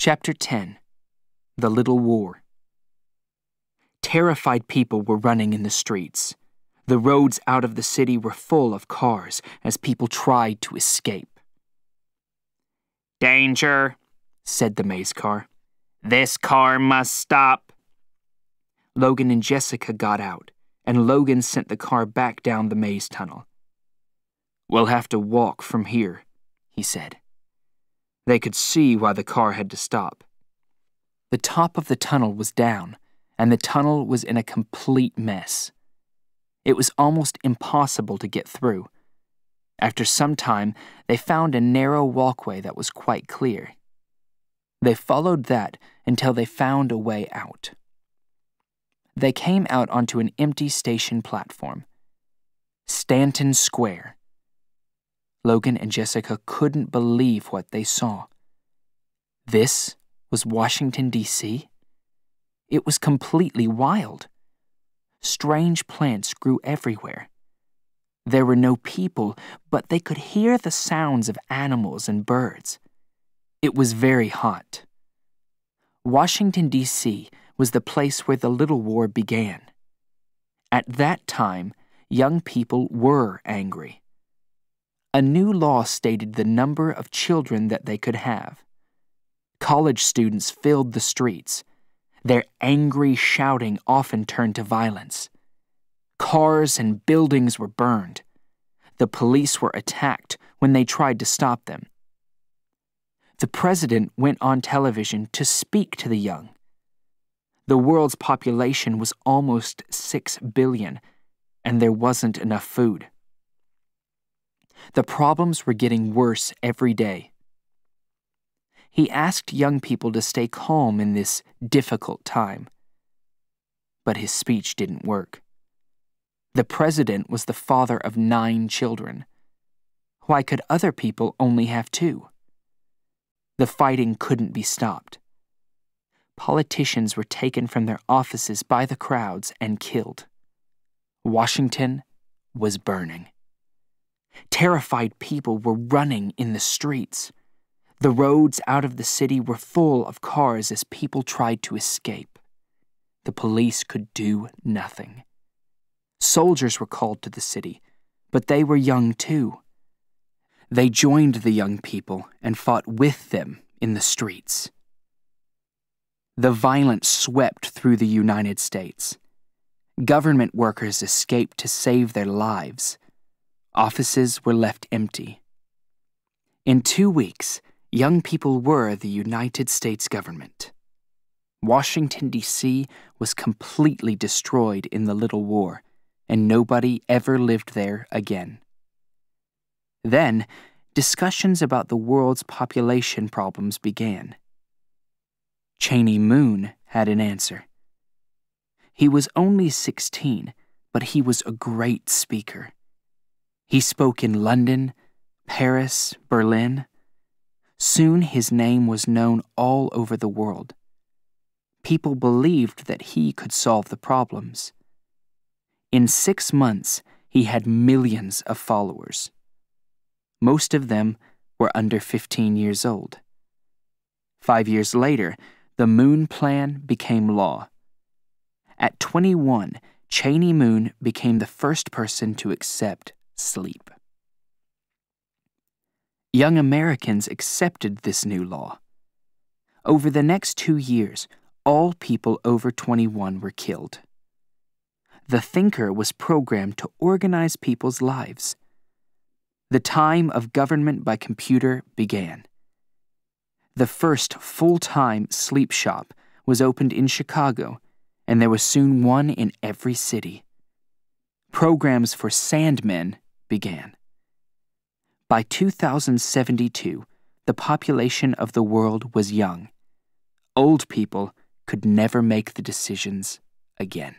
Chapter 10 The Little War. Terrified people were running in the streets. The roads out of the city were full of cars as people tried to escape. Danger, said the maze car. This car must stop. Logan and Jessica got out, and Logan sent the car back down the maze tunnel. We'll have to walk from here, he said. They could see why the car had to stop. The top of the tunnel was down, and the tunnel was in a complete mess. It was almost impossible to get through. After some time, they found a narrow walkway that was quite clear. They followed that until they found a way out. They came out onto an empty station platform. Stanton Square. Logan and Jessica couldn't believe what they saw. This was Washington, D.C.? It was completely wild. Strange plants grew everywhere. There were no people, but they could hear the sounds of animals and birds. It was very hot. Washington, D.C. was the place where the Little War began. At that time, young people were angry a new law stated the number of children that they could have. College students filled the streets. Their angry shouting often turned to violence. Cars and buildings were burned. The police were attacked when they tried to stop them. The president went on television to speak to the young. The world's population was almost 6 billion, and there wasn't enough food. The problems were getting worse every day. He asked young people to stay calm in this difficult time. But his speech didn't work. The president was the father of nine children. Why could other people only have two? The fighting couldn't be stopped. Politicians were taken from their offices by the crowds and killed. Washington was burning. Terrified people were running in the streets. The roads out of the city were full of cars as people tried to escape. The police could do nothing. Soldiers were called to the city, but they were young too. They joined the young people and fought with them in the streets. The violence swept through the United States. Government workers escaped to save their lives. Offices were left empty. In two weeks, young people were the United States government. Washington, D.C. was completely destroyed in the Little War, and nobody ever lived there again. Then, discussions about the world's population problems began. Cheney Moon had an answer. He was only 16, but he was a great speaker. He spoke in London, Paris, Berlin. Soon his name was known all over the world. People believed that he could solve the problems. In six months, he had millions of followers. Most of them were under 15 years old. Five years later, the Moon Plan became law. At 21, Cheney Moon became the first person to accept sleep. Young Americans accepted this new law. Over the next two years, all people over 21 were killed. The thinker was programmed to organize people's lives. The time of government by computer began. The first full time sleep shop was opened in Chicago, and there was soon one in every city. Programs for sandmen began. By 2072, the population of the world was young. Old people could never make the decisions again.